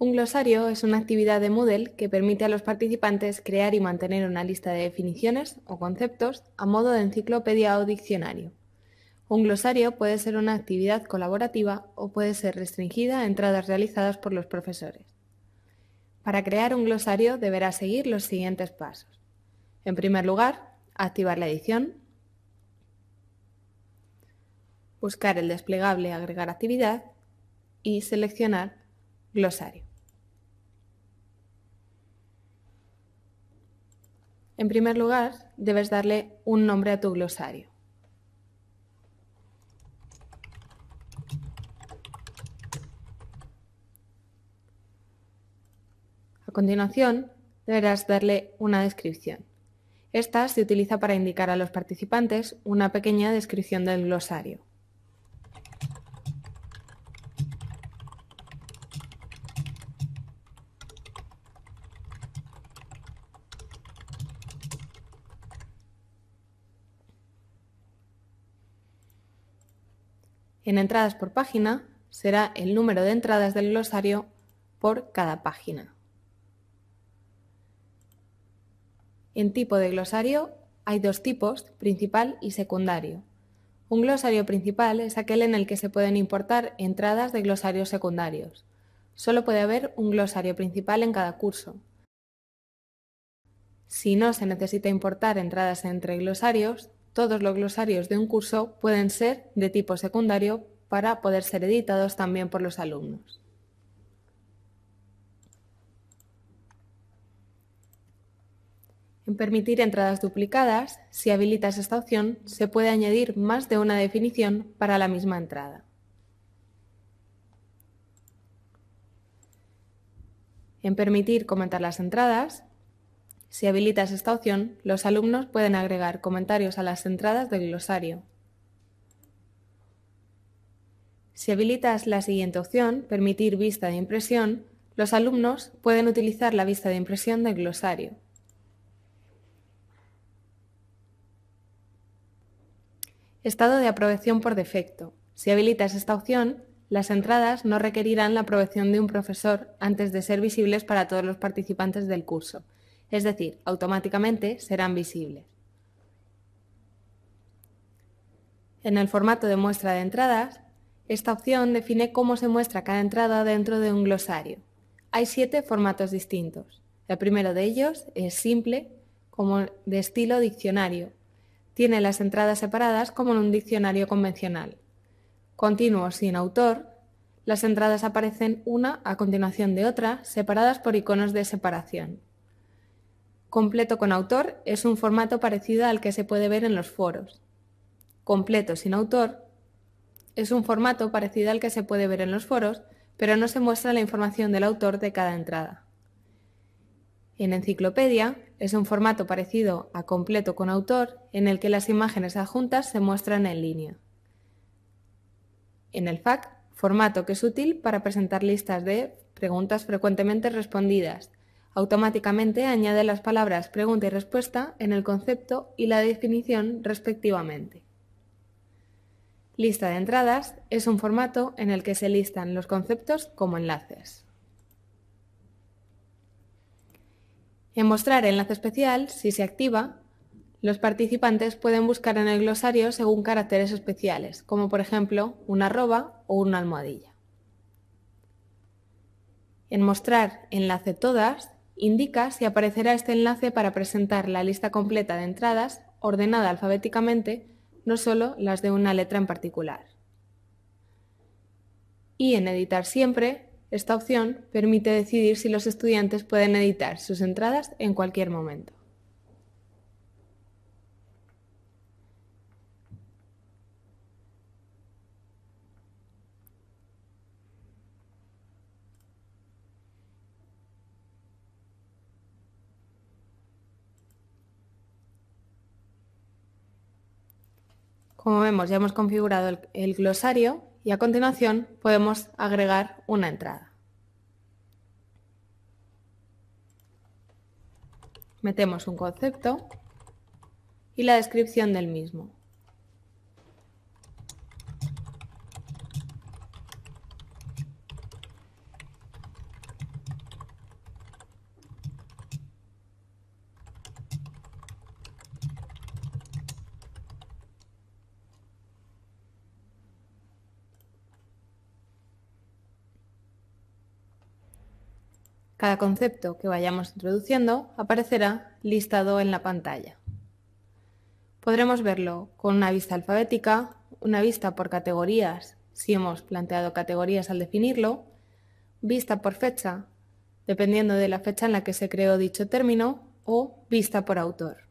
Un glosario es una actividad de Moodle que permite a los participantes crear y mantener una lista de definiciones o conceptos a modo de enciclopedia o diccionario. Un glosario puede ser una actividad colaborativa o puede ser restringida a entradas realizadas por los profesores. Para crear un glosario deberá seguir los siguientes pasos. En primer lugar, activar la edición, buscar el desplegable Agregar actividad y seleccionar Glosario. En primer lugar, debes darle un nombre a tu glosario. A continuación, deberás darle una descripción. Esta se utiliza para indicar a los participantes una pequeña descripción del glosario. En entradas por página será el número de entradas del glosario por cada página. En tipo de glosario hay dos tipos, principal y secundario. Un glosario principal es aquel en el que se pueden importar entradas de glosarios secundarios. Solo puede haber un glosario principal en cada curso. Si no se necesita importar entradas entre glosarios, todos los glosarios de un curso pueden ser de tipo secundario para poder ser editados también por los alumnos. En permitir entradas duplicadas, si habilitas esta opción, se puede añadir más de una definición para la misma entrada. En permitir comentar las entradas, si habilitas esta opción, los alumnos pueden agregar comentarios a las entradas del glosario. Si habilitas la siguiente opción, Permitir vista de impresión, los alumnos pueden utilizar la vista de impresión del glosario. Estado de aprobación por defecto. Si habilitas esta opción, las entradas no requerirán la aprobación de un profesor antes de ser visibles para todos los participantes del curso es decir, automáticamente serán visibles. En el formato de muestra de entradas, esta opción define cómo se muestra cada entrada dentro de un glosario. Hay siete formatos distintos. El primero de ellos es simple, como de estilo diccionario. Tiene las entradas separadas como en un diccionario convencional. Continuo sin autor, las entradas aparecen una a continuación de otra, separadas por iconos de separación. Completo con autor es un formato parecido al que se puede ver en los foros. Completo sin autor es un formato parecido al que se puede ver en los foros, pero no se muestra la información del autor de cada entrada. En enciclopedia es un formato parecido a completo con autor en el que las imágenes adjuntas se muestran en línea. En el FAC, formato que es útil para presentar listas de preguntas frecuentemente respondidas, Automáticamente añade las palabras pregunta y respuesta en el concepto y la definición respectivamente. Lista de entradas es un formato en el que se listan los conceptos como enlaces. En mostrar enlace especial, si se activa, los participantes pueden buscar en el glosario según caracteres especiales, como por ejemplo una arroba o una almohadilla. En mostrar enlace todas, Indica si aparecerá este enlace para presentar la lista completa de entradas, ordenada alfabéticamente, no solo las de una letra en particular. Y en Editar siempre, esta opción permite decidir si los estudiantes pueden editar sus entradas en cualquier momento. Como vemos, ya hemos configurado el, glosario y a continuación podemos agregar una entrada. Metemos un concepto y la descripción del mismo. Cada concepto que vayamos introduciendo aparecerá listado en la pantalla. Podremos verlo con una vista alfabética, una vista por categorías, si hemos planteado categorías al definirlo, vista por fecha, dependiendo de la fecha en la que se creó dicho término, o vista por autor.